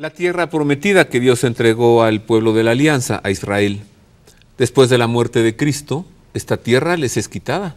La tierra prometida que Dios entregó al pueblo de la alianza, a Israel. Después de la muerte de Cristo, esta tierra les es quitada.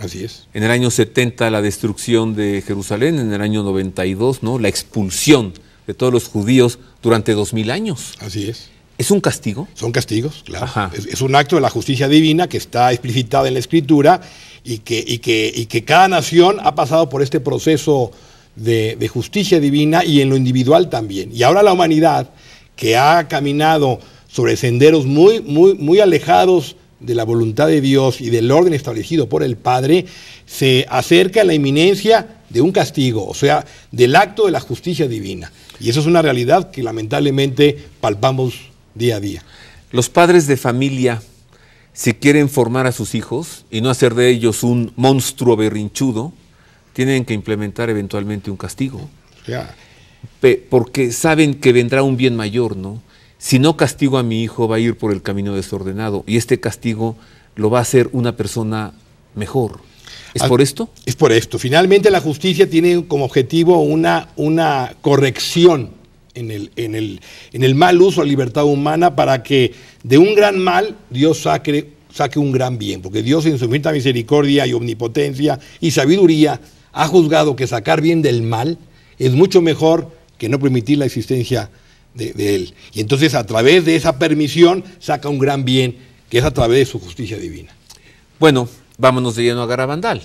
Así es. En el año 70 la destrucción de Jerusalén, en el año 92, ¿no? La expulsión de todos los judíos durante dos mil años. Así es. ¿Es un castigo? Son castigos, claro. Es, un acto de la justicia divina que está explicitada en la Escritura y que, y que, y que cada nación ha pasado por este proceso de, justicia divina y en lo individual también. Y ahora la humanidad, que ha caminado sobre senderos muy, muy, muy alejados de la voluntad de Dios y del orden establecido por el Padre, se acerca a la inminencia de un castigo, o sea, del acto de la justicia divina. Y eso es una realidad que lamentablemente palpamos día a día. Los padres de familia, si quieren formar a sus hijos y no hacer de ellos un monstruo berrinchudo, tienen que implementar eventualmente un castigo. Porque saben que vendrá un bien mayor, ¿no? Si no castigo a mi hijo, va a ir por el camino desordenado y este castigo lo va a hacer una persona mejor. ¿Es por esto? Es por esto. Finalmente la justicia tiene como objetivo una, una corrección en el, el, en el, mal uso de la libertad humana para que de un gran mal Dios saque, saque un gran bien, porque Dios en su infinita misericordia y omnipotencia y sabiduría ha juzgado que sacar bien del mal es mucho mejor que no permitir la existencia de, él. Y entonces a través de esa permisión saca un gran bien, que es a través de su justicia divina. Bueno, vámonos de lleno a Garabandal,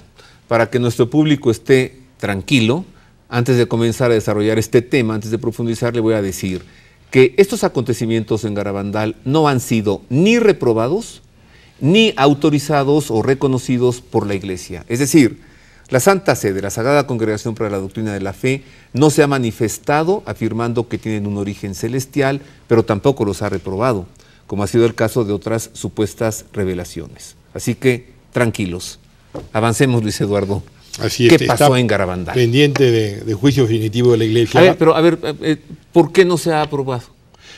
para que nuestro público esté tranquilo. Antes de comenzar a desarrollar este tema, antes de profundizar, le voy a decir que estos acontecimientos en Garabandal no han sido ni reprobados, ni autorizados o reconocidos por la Iglesia. Es decir, la Santa Sede, la Sagrada Congregación para la Doctrina de la Fe, no se ha manifestado afirmando que tienen un origen celestial, pero tampoco los ha reprobado, como ha sido el caso de otras supuestas revelaciones. Así que, tranquilos. Avancemos, Luis Eduardo. Así es, ¿Qué pasó en Garabandal? Pendiente de, juicio definitivo de la Iglesia. A ver, pero a ver, eh, eh, ¿por qué no se ha aprobado?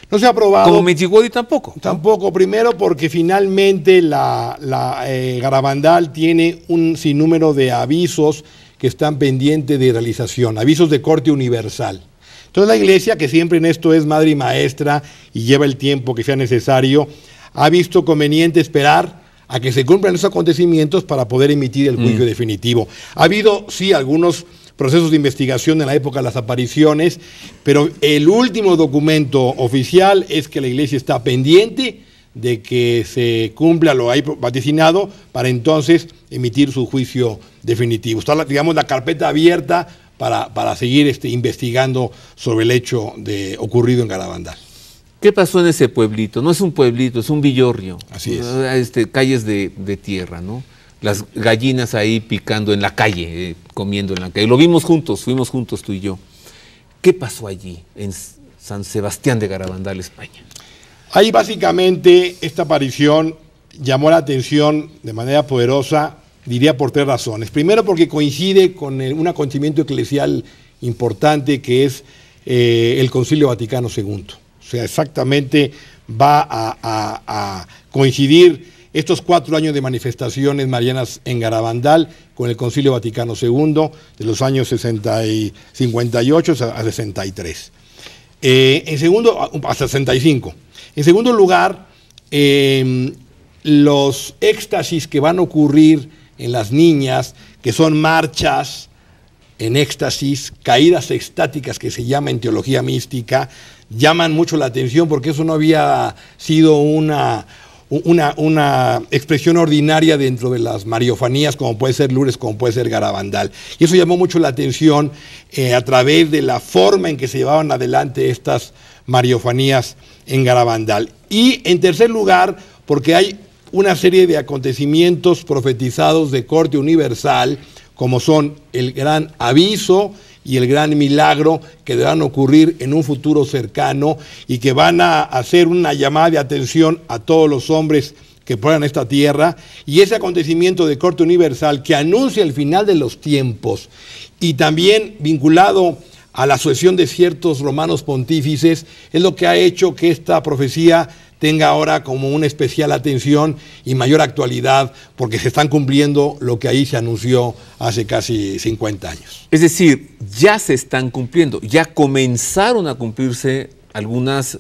No se ha aprobado. Como Michigodi tampoco. Tampoco, primero porque finalmente la, la eh, Garabandal tiene un sinnúmero de avisos que están pendientes de realización, avisos de corte universal. Entonces la iglesia, que siempre en esto es madre y maestra y lleva el tiempo que sea necesario, ha visto conveniente esperar a que se cumplan los acontecimientos para poder emitir el juicio mm. definitivo. Ha habido, sí, algunos procesos de investigación en la época de las apariciones, pero el último documento oficial es que la iglesia está pendiente de que se cumpla lo ahí vaticinado para entonces emitir su juicio definitivo. Está, digamos, la carpeta abierta para, para seguir este, investigando sobre el hecho de, ocurrido en Garabandal. ¿Qué pasó en ese pueblito? No es un pueblito, es un villorrio. Así es. Ah, este, calles de, de tierra, ¿no? las gallinas ahí picando en la calle, eh, comiendo en la calle. Lo vimos juntos, fuimos juntos tú y yo. ¿Qué pasó allí, en San Sebastián de Garabandal, España? Ahí básicamente esta aparición llamó la atención de manera poderosa, diría por tres razones. Primero porque coincide con un acontecimiento eclesial importante que es eh, el Concilio Vaticano II. O sea, exactamente va a coincidir estos cuatro años de manifestaciones marianas en Garabandal con el Concilio Vaticano II de los años 68 a 63. Eh, en segundo, a 65. En segundo lugar, em, los éxtasis que van a ocurrir en las niñas, que son marchas en éxtasis, caídas estáticas que se llama en teología mística, llaman mucho la atención porque eso no había sido una, una, expresión ordinaria dentro de las mariofanías, como puede ser Lourdes, como puede ser Garabandal. Y eso llamó mucho la atención eh, a través de la forma en que se llevaban adelante estas mariofanías en Garabandal. Y en tercer lugar, porque hay una serie de acontecimientos profetizados de corte universal, como son el gran aviso y el gran milagro que deberán ocurrir en un futuro cercano y que van a hacer una llamada de atención a todos los hombres que puedan esta tierra y ese acontecimiento de corte universal que anuncia el final de los tiempos y también vinculado a la sucesión de ciertos romanos pontífices, es lo que ha hecho que esta profecía tenga ahora como una especial atención y mayor actualidad, porque se están cumpliendo lo que ahí se anunció hace casi 50 años. Es decir, ya se están cumpliendo, ya comenzaron a cumplirse algunas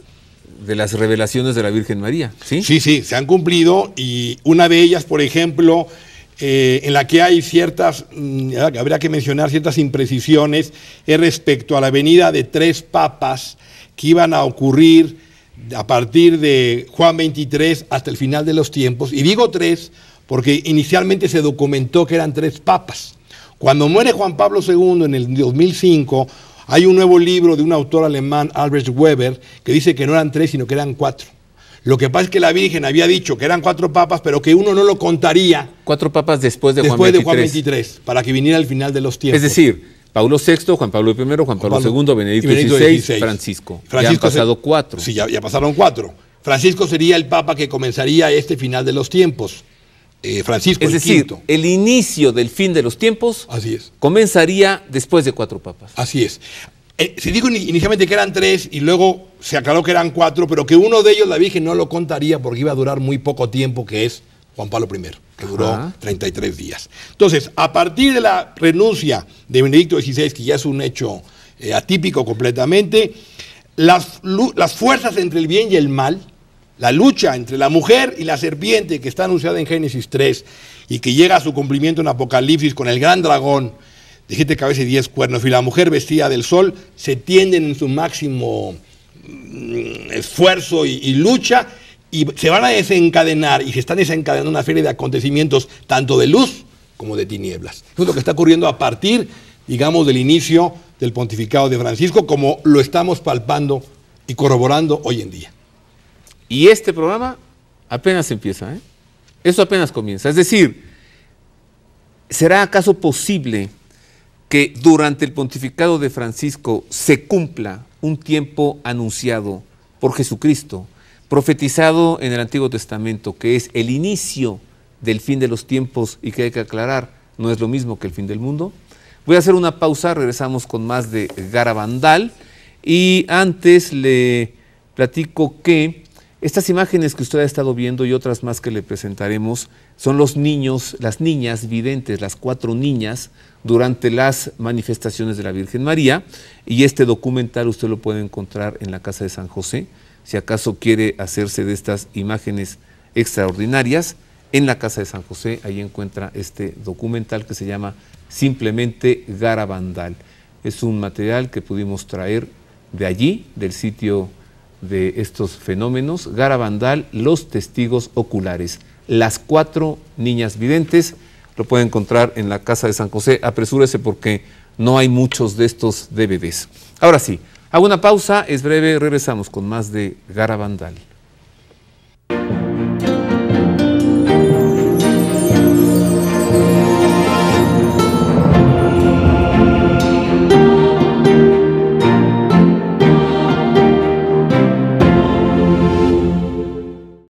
de las revelaciones de la Virgen María. Sí, sí, sí se han cumplido y una de ellas, por ejemplo, eh, en la que hay ciertas, mm, habrá que mencionar ciertas imprecisiones respecto a la venida de tres papas que iban a ocurrir a partir de Juan 23 hasta el final de los tiempos. Y digo tres porque inicialmente se documentó que eran tres papas. Cuando muere Juan Pablo II en el 2005, hay un nuevo libro de un autor alemán, Albert Weber, que dice que no eran tres, sino que eran cuatro. Lo que pasa es que la Virgen había dicho que eran cuatro papas, pero que uno no lo contaría. Cuatro papas después de, Juan, 23. de Juan para que viniera el final de los tiempos. Es decir, Pablo VI, Juan Pablo I, Juan, Pablo, II, Benedicto, XVI, Francisco. Ya han pasado cuatro. Sí, ya, pasaron cuatro. Francisco sería el papa que comenzaría este final de los tiempos. Eh, Francisco es decir, el inicio del fin de los tiempos Así es. comenzaría después de cuatro papas. Así es. Eh, se dijo inicialmente que eran tres y luego se aclaró que eran cuatro, pero que uno de ellos la Virgen no lo contaría porque iba a durar muy poco tiempo, que es Juan Pablo I, que duró 33 días. Entonces, a partir de la renuncia de Benedicto XVI, que ya es un hecho eh, atípico completamente, las, las fuerzas entre el bien y el mal, la lucha entre la mujer y la serpiente que está anunciada en Génesis 3 y que llega a su cumplimiento en Apocalipsis con el gran dragón, de siete cabezas y diez cuernos, y la mujer vestida del sol, se tienden en su máximo mm, esfuerzo y, lucha, y se van a desencadenar, y se están desencadenando una serie de acontecimientos, tanto de luz como de tinieblas. es lo que está ocurriendo a partir, digamos, del inicio del pontificado de Francisco, como lo estamos palpando y corroborando hoy en día. Y este programa apenas empieza, ¿eh? Eso apenas comienza. Es decir, ¿será acaso posible que durante el pontificado de Francisco se cumpla un tiempo anunciado por Jesucristo, profetizado en el Antiguo Testamento, que es el inicio del fin de los tiempos y que hay que aclarar, no es lo mismo que el fin del mundo. Voy a hacer una pausa, regresamos con más de Garabandal y antes le platico que estas imágenes que usted ha estado viendo y otras más que le presentaremos son los niños, las niñas videntes, las cuatro niñas durante las manifestaciones de la Virgen María y este documental usted lo puede encontrar en la Casa de San José, si acaso quiere hacerse de estas imágenes extraordinarias, en la Casa de San José ahí encuentra este documental que se llama simplemente Garabandal. Es un material que pudimos traer de allí, del sitio de estos fenómenos, Garabandal, Los Testigos Oculares, Las Cuatro Niñas Videntes. Lo pueden encontrar en la Casa de San José. Apresúrese porque no hay muchos de estos DVDs. Ahora sí, hago una pausa, es breve, regresamos con más de Garabandal.